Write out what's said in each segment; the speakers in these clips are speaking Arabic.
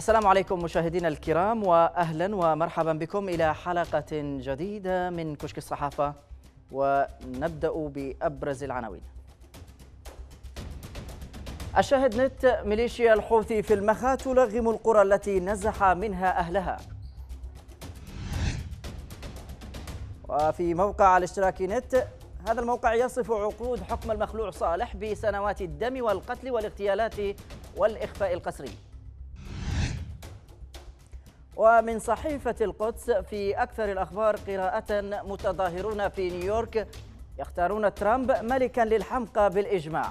السلام عليكم مشاهدينا الكرام واهلا ومرحبا بكم الى حلقه جديده من كشك الصحافه ونبدا بابرز العناوين. الشاهد نت ميليشيا الحوثي في المخا تلغم القرى التي نزح منها اهلها. وفي موقع الاشتراك نت هذا الموقع يصف عقود حكم المخلوع صالح بسنوات الدم والقتل والاغتيالات والاخفاء القسري. ومن صحيفة القدس في أكثر الأخبار قراءة متظاهرون في نيويورك يختارون ترامب ملكا للحمقى بالإجماع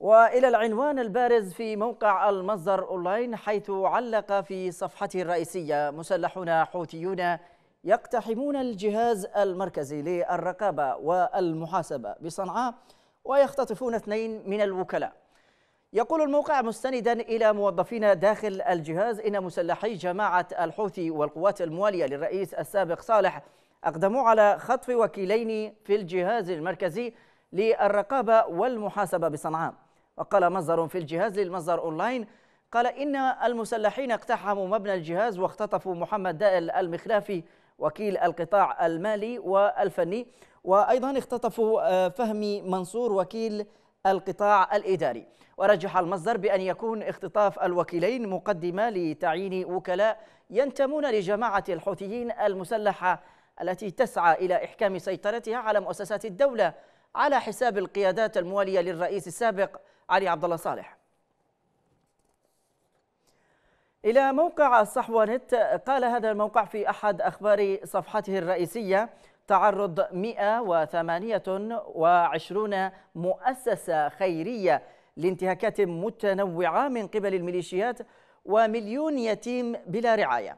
وإلى العنوان البارز في موقع المصدر أونلاين حيث علق في صفحته الرئيسية مسلحون حوثيون يقتحمون الجهاز المركزي للرقابة والمحاسبة بصنعاء ويختطفون اثنين من الوكلاء يقول الموقع مستندا إلى موظفين داخل الجهاز إن مسلحي جماعة الحوثي والقوات الموالية للرئيس السابق صالح أقدموا على خطف وكيلين في الجهاز المركزي للرقابة والمحاسبة بصنعاء وقال مصدر في الجهاز للمصدر أونلاين قال إن المسلحين اقتحموا مبنى الجهاز واختطفوا محمد دائل المخلافي وكيل القطاع المالي والفني وأيضا اختطفوا آه، فهمي منصور وكيل القطاع الإداري ورجح المصدر بأن يكون اختطاف الوكيلين مقدمة لتعيين وكلاء ينتمون لجماعة الحوثيين المسلحة التي تسعى إلى إحكام سيطرتها على مؤسسات الدولة على حساب القيادات الموالية للرئيس السابق علي عبد الله صالح إلى موقع الصحوة نت قال هذا الموقع في أحد أخبار صفحته الرئيسية تعرض 128 مؤسسة خيرية لانتهاكات متنوعة من قبل الميليشيات ومليون يتيم بلا رعاية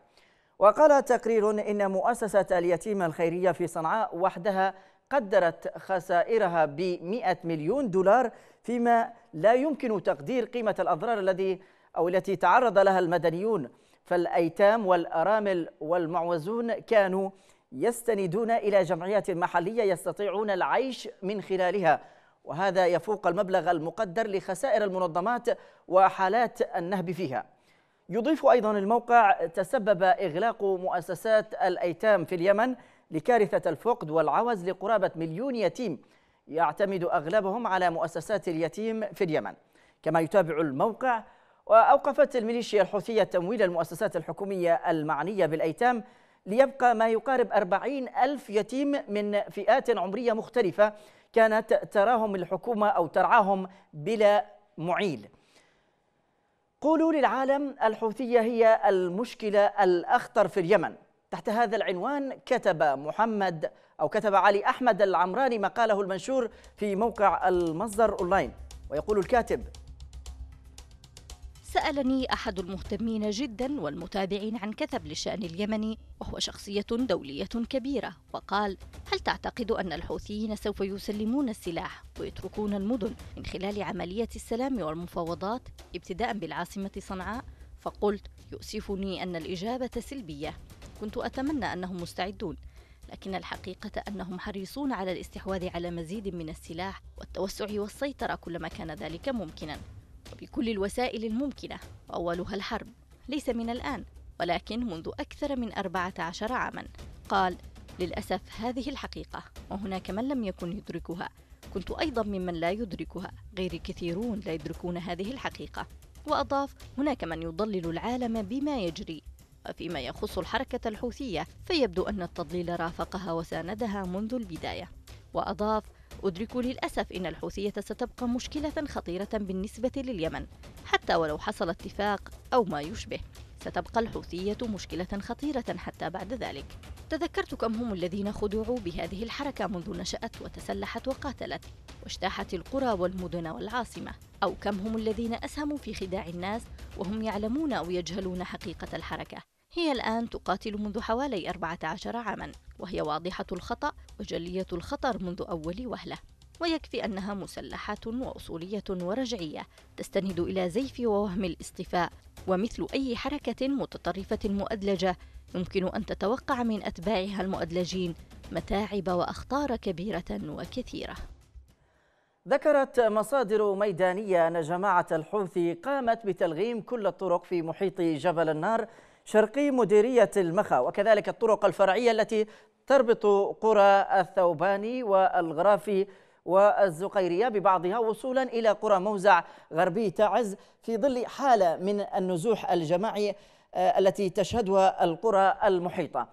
وقال تقرير إن مؤسسة اليتيم الخيرية في صنعاء وحدها قدرت خسائرها ب 100 مليون دولار فيما لا يمكن تقدير قيمة الأضرار الذي أو التي تعرض لها المدنيون فالأيتام والأرامل والمعوزون كانوا يستندون إلى جمعيات محلية يستطيعون العيش من خلالها وهذا يفوق المبلغ المقدر لخسائر المنظمات وحالات النهب فيها يضيف أيضا الموقع تسبب إغلاق مؤسسات الأيتام في اليمن لكارثة الفقد والعوز لقرابة مليون يتيم يعتمد أغلبهم على مؤسسات اليتيم في اليمن كما يتابع الموقع وأوقفت الميليشيا الحوثية تمويل المؤسسات الحكومية المعنية بالأيتام ليبقى ما يقارب أربعين ألف يتيم من فئات عمرية مختلفة كانت تراهم الحكومة أو ترعاهم بلا معيل قولوا للعالم الحوثية هي المشكلة الأخطر في اليمن تحت هذا العنوان كتب محمد أو كتب علي أحمد العمراني مقاله المنشور في موقع المصدر أونلاين ويقول الكاتب سألني أحد المهتمين جدا والمتابعين عن كثب للشأن اليمني وهو شخصية دولية كبيرة وقال هل تعتقد أن الحوثيين سوف يسلمون السلاح ويتركون المدن من خلال عملية السلام والمفاوضات ابتداء بالعاصمة صنعاء فقلت يؤسفني أن الإجابة سلبية كنت أتمنى أنهم مستعدون لكن الحقيقة أنهم حريصون على الاستحواذ على مزيد من السلاح والتوسع والسيطرة كلما كان ذلك ممكنا وبكل الوسائل الممكنة وأولها الحرب ليس من الآن ولكن منذ أكثر من 14 عاما قال للأسف هذه الحقيقة وهناك من لم يكن يدركها كنت أيضا ممن لا يدركها غير كثيرون لا يدركون هذه الحقيقة وأضاف هناك من يضلل العالم بما يجري وفيما يخص الحركة الحوثية فيبدو أن التضليل رافقها وساندها منذ البداية وأضاف أدرك للأسف أن الحوثية ستبقى مشكلة خطيرة بالنسبة لليمن حتى ولو حصل اتفاق أو ما يشبه ستبقى الحوثية مشكلة خطيرة حتى بعد ذلك تذكرت كم هم الذين خدعوا بهذه الحركة منذ نشأت وتسلحت وقاتلت واجتاحت القرى والمدن والعاصمة أو كم هم الذين أسهموا في خداع الناس وهم يعلمون أو يجهلون حقيقة الحركة هي الآن تقاتل منذ حوالي 14 عاما وهي واضحة الخطأ وجلية الخطر منذ أول وهلة ويكفي أنها مسلحة وأصولية ورجعية تستند إلى زيف ووهم الاصطفاء ومثل أي حركة متطرفة مؤدلجة يمكن أن تتوقع من أتباعها المؤدلجين متاعب وأخطار كبيرة وكثيرة ذكرت مصادر ميدانية أن جماعة الحوثي قامت بتلغيم كل الطرق في محيط جبل النار شرقي مديرية المخا وكذلك الطرق الفرعية التي تربط قرى الثوباني والغرافي والزقيرية ببعضها وصولا إلى قرى موزع غربي تعز في ظل حالة من النزوح الجماعي آه، التي تشهدها القرى المحيطة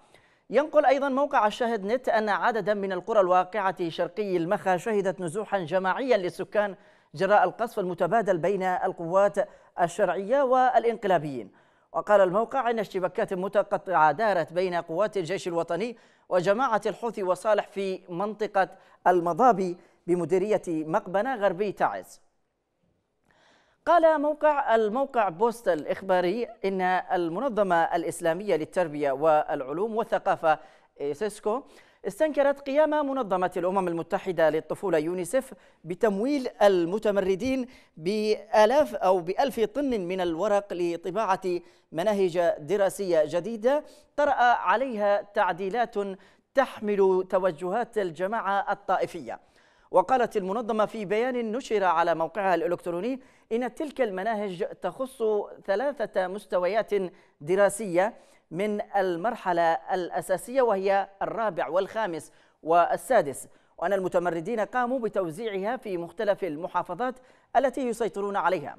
ينقل أيضا موقع الشاهد نت أن عددا من القرى الواقعة شرقي المخا شهدت نزوحا جماعيا للسكان جراء القصف المتبادل بين القوات الشرعية والإنقلابيين وقال الموقع أن اشتباكات متقطعة دارت بين قوات الجيش الوطني وجماعة الحوثي وصالح في منطقة المضابي بمديرية مقبنة غربي تعز قال موقع الموقع بوست الإخباري إن المنظمة الإسلامية للتربية والعلوم والثقافة إيه، سيسكو استنكرت قيام منظمة الأمم المتحدة للطفولة يونيسف بتمويل المتمردين بآلاف أو بألف طن من الورق لطباعة مناهج دراسية جديدة طرأ عليها تعديلات تحمل توجهات الجماعة الطائفية وقالت المنظمة في بيان نشر على موقعها الإلكتروني إن تلك المناهج تخص ثلاثة مستويات دراسية من المرحلة الأساسية وهي الرابع والخامس والسادس وأن المتمردين قاموا بتوزيعها في مختلف المحافظات التي يسيطرون عليها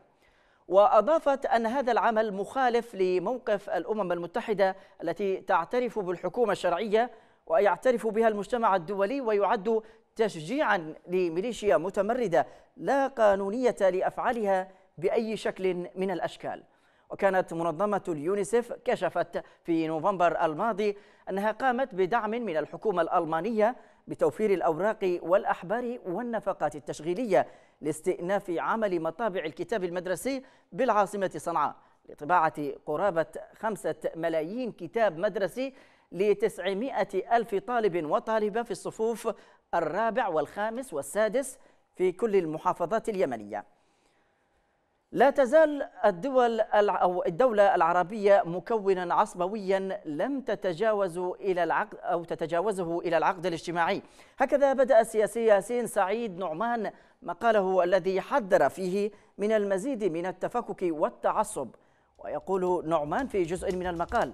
وأضافت أن هذا العمل مخالف لموقف الأمم المتحدة التي تعترف بالحكومة الشرعية ويعترف بها المجتمع الدولي ويعد تشجيعا لميليشيا متمردة لا قانونية لأفعالها بأي شكل من الأشكال وكانت منظمة اليونيسف كشفت في نوفمبر الماضي أنها قامت بدعم من الحكومة الألمانية بتوفير الأوراق والأحبار والنفقات التشغيلية لاستئناف عمل مطابع الكتاب المدرسي بالعاصمة صنعاء لطباعة قرابة خمسة ملايين كتاب مدرسي لتسعمائة ألف طالب وطالبة في الصفوف الرابع والخامس والسادس في كل المحافظات اليمنيه لا تزال الدول أو الدولة العربية مكونا عصبويا لم تتجاوز إلى العقد أو تتجاوزه إلى العقد الاجتماعي هكذا بدأ السياسي ياسين سعيد نعمان مقاله الذي حذر فيه من المزيد من التفكك والتعصب ويقول نعمان في جزء من المقال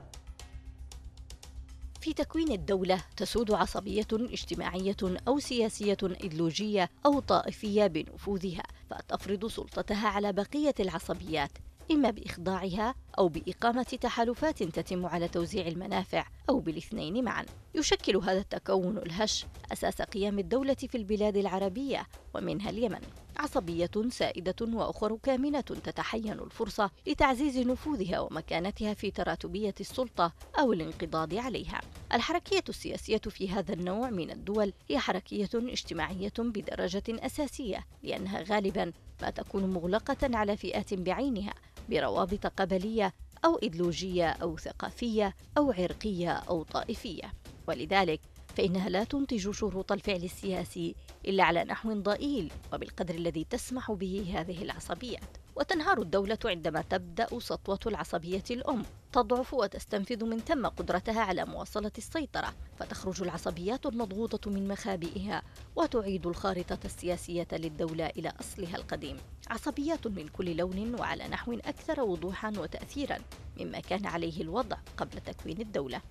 في تكوين الدولة تسود عصبية اجتماعية أو سياسية إيديولوجية أو طائفية بنفوذها فتفرض سلطتها على بقية العصبيات إما بإخضاعها أو بإقامة تحالفات تتم على توزيع المنافع أو بالاثنين معا. يشكل هذا التكون الهش أساس قيام الدولة في البلاد العربية ومنها اليمن. عصبية سائدة وأخر كامنة تتحين الفرصة لتعزيز نفوذها ومكانتها في تراتبية السلطة أو الانقضاض عليها. الحركية السياسية في هذا النوع من الدول هي حركية اجتماعية بدرجة أساسية لأنها غالبا ما تكون مغلقة على فئات بعينها بروابط قبلية أو إيديولوجية أو ثقافية أو عرقية أو طائفية ولذلك فإنها لا تنتج شروط الفعل السياسي إلا على نحو ضئيل وبالقدر الذي تسمح به هذه العصبيات وتنهار الدولة عندما تبدأ سطوة العصبية الأم تضعف وتستنفذ من ثم قدرتها على مواصلة السيطرة فتخرج العصبيات المضغوطة من مخابئها وتعيد الخارطة السياسية للدولة إلى أصلها القديم عصبيات من كل لون وعلى نحو أكثر وضوحا وتأثيرا مما كان عليه الوضع قبل تكوين الدولة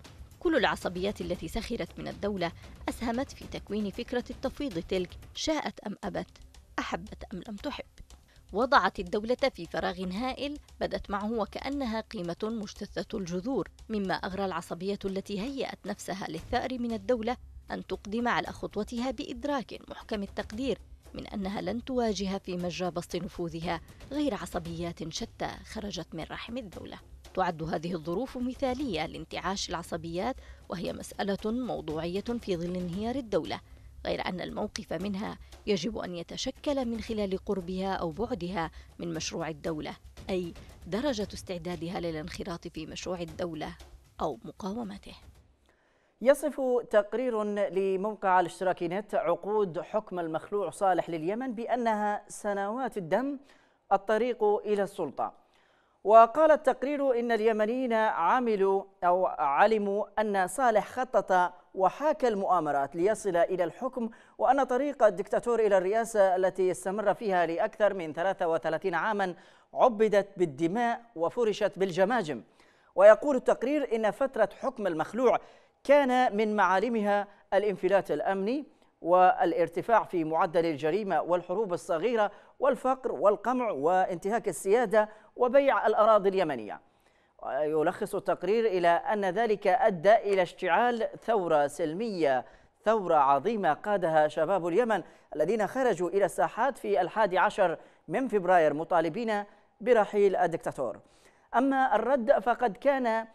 كل العصبيات التي سخرت من الدولة أسهمت في تكوين فكرة التفويض تلك شاءت أم أبت أحبت أم لم تحب وضعت الدولة في فراغ هائل بدت معه وكأنها قيمة مجتثة الجذور مما أغرى العصبية التي هيأت نفسها للثأر من الدولة أن تقدم على خطوتها بإدراك محكم التقدير من أنها لن تواجه في مجرى بسط نفوذها غير عصبيات شتى خرجت من رحم الدولة تعد هذه الظروف مثالية لانتعاش العصبيات وهي مسألة موضوعية في ظل انهيار الدولة غير أن الموقف منها يجب أن يتشكل من خلال قربها أو بعدها من مشروع الدولة أي درجة استعدادها للانخراط في مشروع الدولة أو مقاومته يصف تقرير لموقع الاشتراكي نت عقود حكم المخلوع صالح لليمن بأنها سنوات الدم الطريق إلى السلطة وقال التقرير إن اليمنيين عملوا أو علموا أن صالح خطط وحاك المؤامرات ليصل إلى الحكم وأن طريق الدكتاتور إلى الرئاسة التي استمر فيها لأكثر من 33 عاما عبدت بالدماء وفرشت بالجماجم ويقول التقرير إن فترة حكم المخلوع كان من معالمها الانفلات الأمني والارتفاع في معدل الجريمة والحروب الصغيرة والفقر والقمع وانتهاك السيادة وبيع الأراضي اليمنية يلخص التقرير إلى أن ذلك أدى إلى اشتعال ثورة سلمية ثورة عظيمة قادها شباب اليمن الذين خرجوا إلى الساحات في الحادي عشر من فبراير مطالبين برحيل الدكتاتور أما الرد فقد كان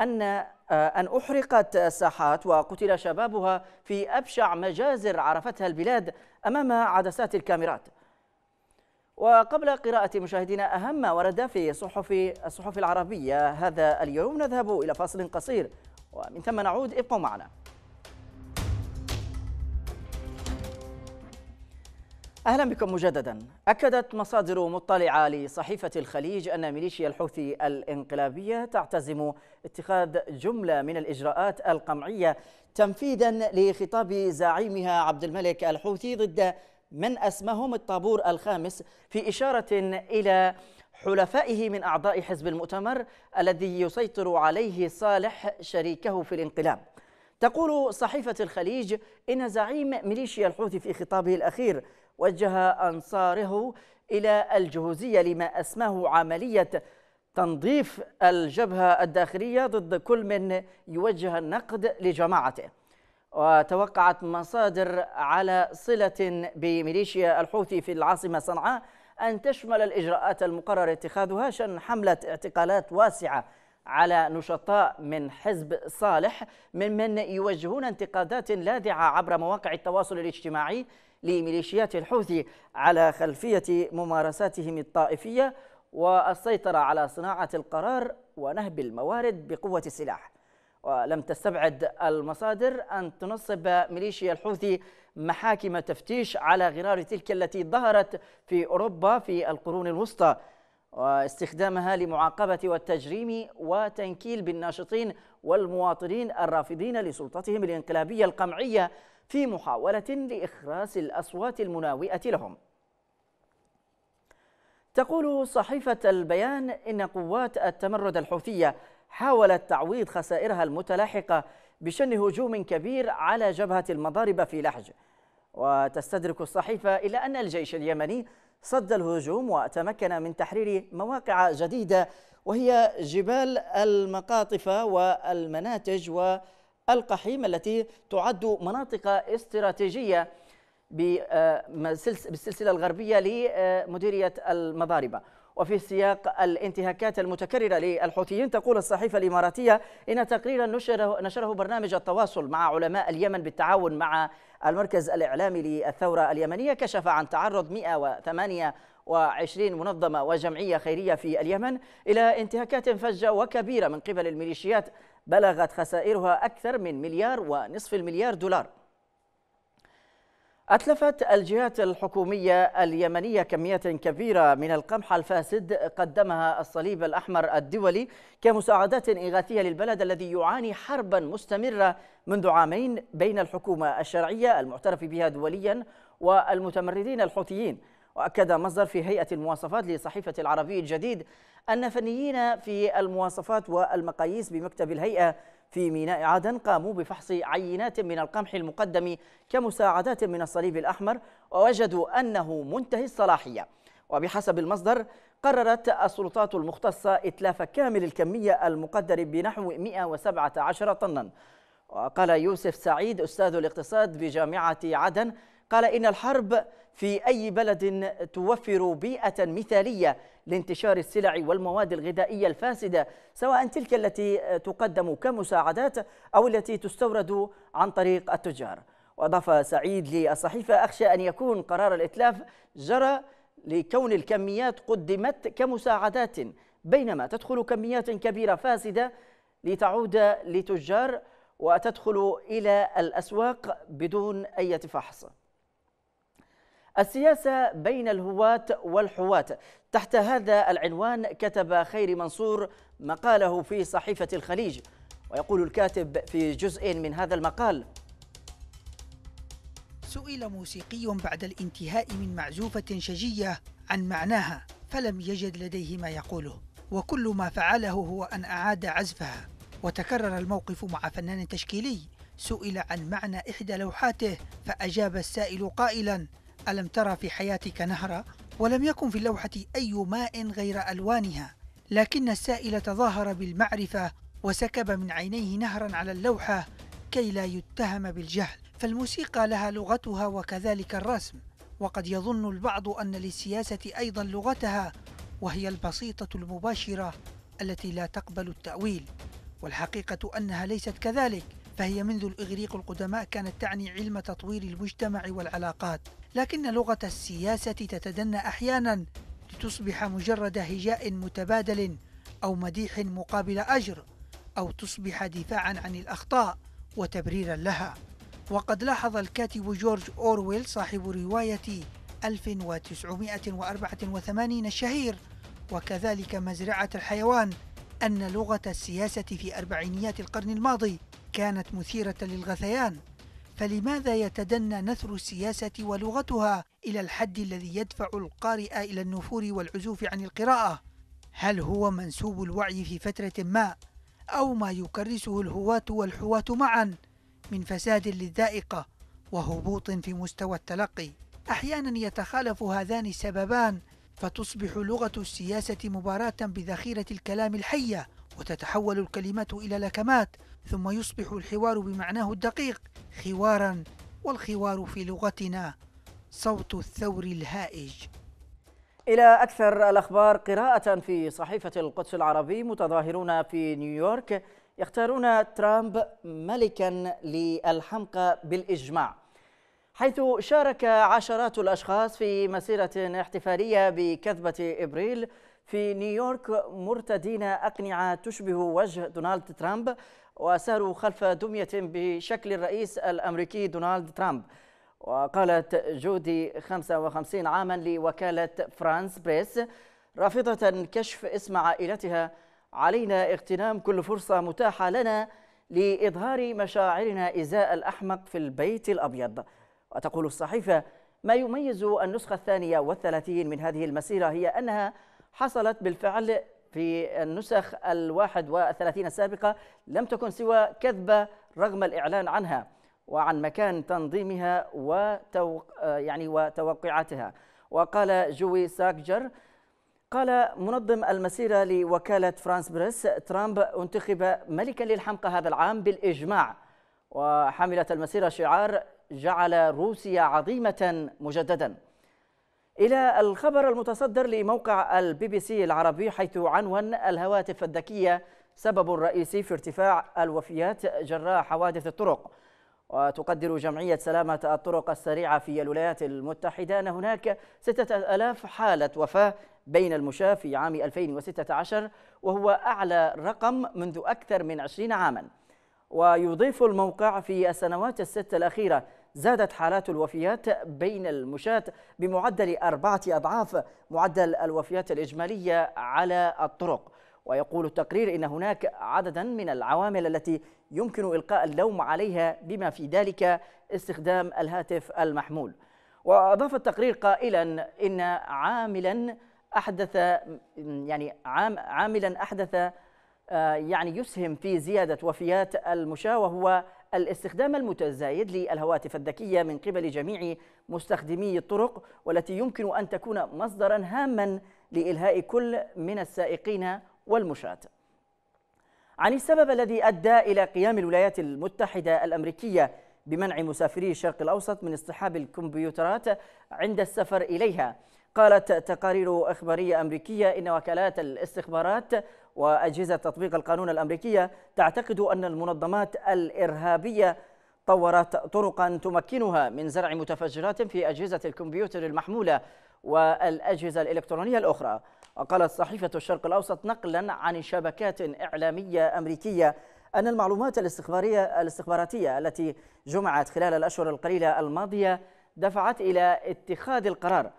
أن آه، أن أحرقت الساحات وقتل شبابها في أبشع مجازر عرفتها البلاد أمام عدسات الكاميرات وقبل قراءة مشاهدينا أهم ما ورد في صحف الصحف العربية هذا اليوم نذهب إلى فاصل قصير ومن ثم نعود ابقوا معنا أهلا بكم مجددا أكدت مصادر مطلعة لصحيفة الخليج أن ميليشيا الحوثي الإنقلابية تعتزم اتخاذ جملة من الإجراءات القمعية تنفيذا لخطاب زعيمها عبد الملك الحوثي ضد من أسماهم الطابور الخامس في إشارة إلى حلفائه من أعضاء حزب المؤتمر الذي يسيطر عليه صالح شريكه في الانقلاب تقول صحيفة الخليج إن زعيم ميليشيا الحوثي في خطابه الأخير وجه أنصاره إلى الجهوزية لما أسماه عملية تنظيف الجبهة الداخلية ضد كل من يوجه النقد لجماعته وتوقعت مصادر على صلة بميليشيا الحوثي في العاصمة صنعاء أن تشمل الإجراءات المقرر اتخاذها شن حملة اعتقالات واسعة على نشطاء من حزب صالح ممن يوجهون انتقادات لاذعة عبر مواقع التواصل الاجتماعي لميليشيات الحوثي على خلفية ممارساتهم الطائفية والسيطرة على صناعة القرار ونهب الموارد بقوة السلاح ولم تستبعد المصادر أن تنصب ميليشيا الحوثي محاكم تفتيش على غرار تلك التي ظهرت في أوروبا في القرون الوسطى واستخدامها لمعاقبة والتجريم وتنكيل بالناشطين والمواطنين الرافضين لسلطتهم الانقلابية القمعية في محاولة لإخراس الأصوات المناوئة لهم تقول صحيفة البيان إن قوات التمرد الحوثية حاولت تعويض خسائرها المتلاحقة بشن هجوم كبير على جبهة المضاربة في لحج وتستدرك الصحيفة إلى أن الجيش اليمني صد الهجوم وتمكن من تحرير مواقع جديدة وهي جبال المقاطفة والمناتج والقحيم التي تعد مناطق استراتيجية بالسلسلة الغربية لمديرية المضاربة وفي سياق الانتهاكات المتكررة للحوثيين تقول الصحيفة الإماراتية إن تقريرا نشره, نشره برنامج التواصل مع علماء اليمن بالتعاون مع المركز الإعلامي للثورة اليمنية كشف عن تعرض 108 منظمة وجمعية خيرية في اليمن إلى انتهاكات فجة وكبيرة من قبل الميليشيات بلغت خسائرها أكثر من مليار ونصف المليار دولار أتلفت الجهات الحكومية اليمنية كمية كبيرة من القمح الفاسد قدمها الصليب الأحمر الدولي كمساعدات إغاثية للبلد الذي يعاني حربا مستمرة منذ عامين بين الحكومة الشرعية المعترف بها دوليا والمتمردين الحوثيين وأكد مصدر في هيئة المواصفات لصحيفة العربي الجديد أن فنيين في المواصفات والمقاييس بمكتب الهيئة في ميناء عدن قاموا بفحص عينات من القمح المقدم كمساعدات من الصليب الأحمر ووجدوا أنه منتهي الصلاحية وبحسب المصدر قررت السلطات المختصة إتلاف كامل الكمية المقدر بنحو 117 طناً وقال يوسف سعيد أستاذ الاقتصاد بجامعة عدن قال إن الحرب في أي بلد توفر بيئة مثالية لانتشار السلع والمواد الغذائية الفاسدة سواء تلك التي تقدم كمساعدات أو التي تستورد عن طريق التجار وأضاف سعيد للصحيفة أخشى أن يكون قرار الإتلاف جرى لكون الكميات قدمت كمساعدات بينما تدخل كميات كبيرة فاسدة لتعود لتجار وتدخل إلى الأسواق بدون أي فحص السياسة بين الهواة والحواة تحت هذا العنوان كتب خيري منصور مقاله في صحيفة الخليج ويقول الكاتب في جزء من هذا المقال سئل موسيقي بعد الانتهاء من معزوفة شجية عن معناها فلم يجد لديه ما يقوله وكل ما فعله هو أن أعاد عزفها وتكرر الموقف مع فنان تشكيلي سئل عن معنى إحدى لوحاته فأجاب السائل قائلاً ألم ترى في حياتك نهرا ولم يكن في اللوحة أي ماء غير ألوانها لكن السائل تظاهر بالمعرفة وسكب من عينيه نهرا على اللوحة كي لا يتهم بالجهل فالموسيقى لها لغتها وكذلك الرسم وقد يظن البعض أن للسياسة أيضا لغتها وهي البسيطة المباشرة التي لا تقبل التأويل والحقيقة أنها ليست كذلك فهي منذ الإغريق القدماء كانت تعني علم تطوير المجتمع والعلاقات لكن لغة السياسة تتدنى أحيانا لتصبح مجرد هجاء متبادل أو مديح مقابل أجر أو تصبح دفاعا عن الأخطاء وتبريرا لها وقد لاحظ الكاتب جورج أورويل صاحب رواية 1984 الشهير وكذلك مزرعة الحيوان أن لغة السياسة في أربعينيات القرن الماضي كانت مثيرة للغثيان فلماذا يتدنى نثر السياسة ولغتها إلى الحد الذي يدفع القارئ إلى النفور والعزوف عن القراءة؟ هل هو منسوب الوعي في فترة ما؟ أو ما يكرسه الهواة والحواة معا من فساد للذائقة وهبوط في مستوى التلقي؟ أحيانا يتخالف هذان السببان فتصبح لغة السياسة مباراة بذخيرة الكلام الحية وتتحول الكلمات إلى لكمات ثم يصبح الحوار بمعناه الدقيق خوارا والخوار في لغتنا صوت الثور الهائج إلى أكثر الأخبار قراءة في صحيفة القدس العربي متظاهرون في نيويورك يختارون ترامب ملكا للحمقى بالإجماع حيث شارك عشرات الأشخاص في مسيرة احتفالية بكذبة إبريل في نيويورك مرتدين أقنعة تشبه وجه دونالد ترامب وساروا خلف دمية بشكل الرئيس الأمريكي دونالد ترامب وقالت جودي 55 عاما لوكالة فرانس بريس رافضة كشف اسم عائلتها علينا اغتنام كل فرصة متاحة لنا لإظهار مشاعرنا إزاء الأحمق في البيت الأبيض وتقول الصحيفة ما يميز النسخة الثانية والثلاثين من هذه المسيرة هي أنها حصلت بالفعل في النسخ الواحد وثلاثين السابقة لم تكن سوى كذبة رغم الإعلان عنها وعن مكان تنظيمها وتوق... يعني وتوقعاتها وقال جوي ساكجر قال منظم المسيرة لوكالة فرانس بريس ترامب انتخب ملكا للحمقى هذا العام بالإجماع وحملت المسيرة شعار جعل روسيا عظيمة مجددا إلى الخبر المتصدر لموقع البي بي سي العربي حيث عنون الهواتف الذكية سبب رئيسي في ارتفاع الوفيات جراء حوادث الطرق وتقدر جمعية سلامة الطرق السريعة في الولايات المتحدة أن هناك 6000 حالة وفاة بين المشاة في عام 2016 وهو أعلى رقم منذ أكثر من 20 عاماً ويضيف الموقع في السنوات الست الأخيرة زادت حالات الوفيات بين المشاة بمعدل أربعة أضعاف معدل الوفيات الإجمالية على الطرق ويقول التقرير إن هناك عددا من العوامل التي يمكن إلقاء اللوم عليها بما في ذلك استخدام الهاتف المحمول وأضاف التقرير قائلا إن عاملا أحدث يعني عام عاملا أحدث آه، يعني يسهم في زيادة وفيات المشاة وهو الاستخدام المتزايد للهواتف الذكية من قبل جميع مستخدمي الطرق والتي يمكن أن تكون مصدرا هاما لإلهاء كل من السائقين والمشاة عن السبب الذي أدى إلى قيام الولايات المتحدة الأمريكية بمنع مسافري الشرق الأوسط من اصطحاب الكمبيوترات عند السفر إليها قالت تقارير إخبارية أمريكية إن وكالات الاستخبارات وأجهزة تطبيق القانون الأمريكية تعتقد أن المنظمات الإرهابية طورت طرقا تمكنها من زرع متفجرات في أجهزة الكمبيوتر المحمولة والأجهزة الإلكترونية الأخرى وقالت صحيفة الشرق الأوسط نقلا عن شبكات إعلامية أمريكية أن المعلومات الاستخبارية الاستخباراتية التي جمعت خلال الأشهر القليلة الماضية دفعت إلى اتخاذ القرار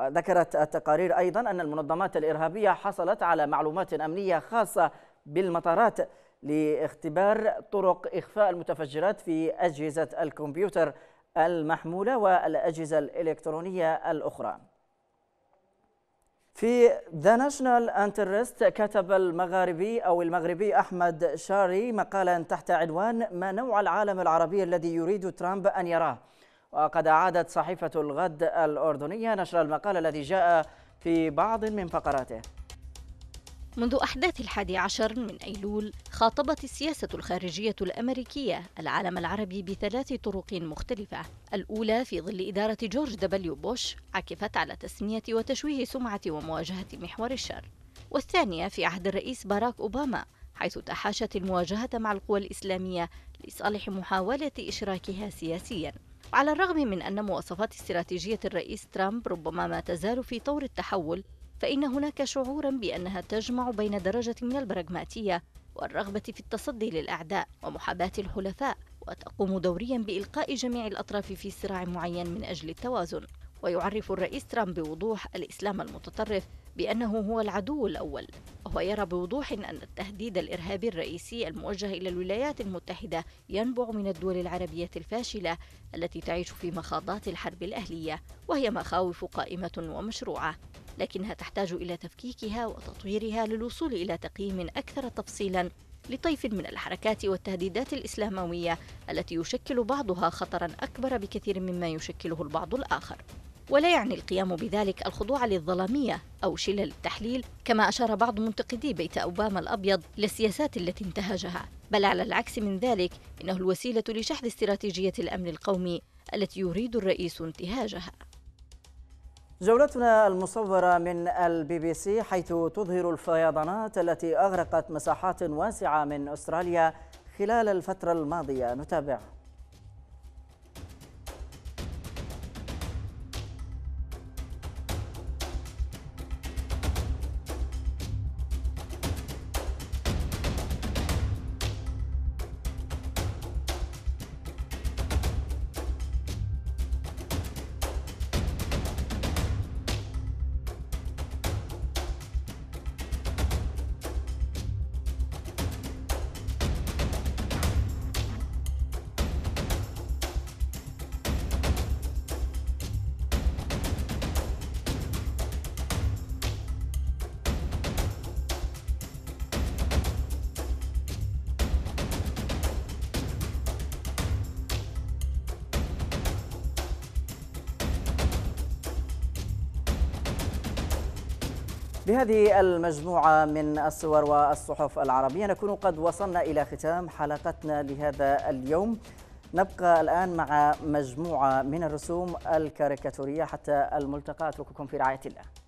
ذكرت التقارير أيضا أن المنظمات الإرهابية حصلت على معلومات أمنية خاصة بالمطارات لاختبار طرق إخفاء المتفجرات في أجهزة الكمبيوتر المحمولة والأجهزة الإلكترونية الأخرى في ذا ناشونال انترست كتب المغاربي أو المغربي أحمد شاري مقالا تحت عنوان ما نوع العالم العربي الذي يريد ترامب أن يراه وقد أعادت صحيفة الغد الأردنية نشر المقال الذي جاء في بعض من فقراته منذ أحداث الحادي عشر من أيلول خاطبت السياسة الخارجية الأمريكية العالم العربي بثلاث طرق مختلفة الأولى في ظل إدارة جورج دبليو بوش عكفت على تسمية وتشويه سمعة ومواجهة محور الشر والثانية في عهد الرئيس باراك أوباما حيث تحاشت المواجهة مع القوى الإسلامية لصالح محاولة إشراكها سياسياً وعلى الرغم من أن مواصفات استراتيجية الرئيس ترامب ربما ما تزال في طور التحول فإن هناك شعورا بأنها تجمع بين درجة من البراغماتية والرغبة في التصدي للأعداء ومحاباة الحلفاء وتقوم دوريا بإلقاء جميع الأطراف في صراع معين من أجل التوازن ويعرف الرئيس ترامب بوضوح الإسلام المتطرف بأنه هو العدو الأول وهو يرى بوضوح أن التهديد الإرهابي الرئيسي الموجه إلى الولايات المتحدة ينبع من الدول العربية الفاشلة التي تعيش في مخاضات الحرب الأهلية وهي مخاوف قائمة ومشروعة لكنها تحتاج إلى تفكيكها وتطويرها للوصول إلى تقييم أكثر تفصيلا لطيف من الحركات والتهديدات الإسلاموية التي يشكل بعضها خطرا أكبر بكثير مما يشكله البعض الآخر ولا يعني القيام بذلك الخضوع للظلامية أو شلل التحليل كما أشار بعض منتقدي بيت أوباما الأبيض للسياسات التي انتهجها بل على العكس من ذلك إنه الوسيلة لشحذ استراتيجية الأمن القومي التي يريد الرئيس انتهاجها جولتنا المصورة من البي بي سي حيث تظهر الفيضانات التي أغرقت مساحات واسعة من أستراليا خلال الفترة الماضية نتابع بهذه المجموعة من الصور والصحف العربية نكون قد وصلنا إلى ختام حلقتنا لهذا اليوم نبقى الآن مع مجموعة من الرسوم الكاريكاتورية حتى الملتقى أترككم في رعاية الله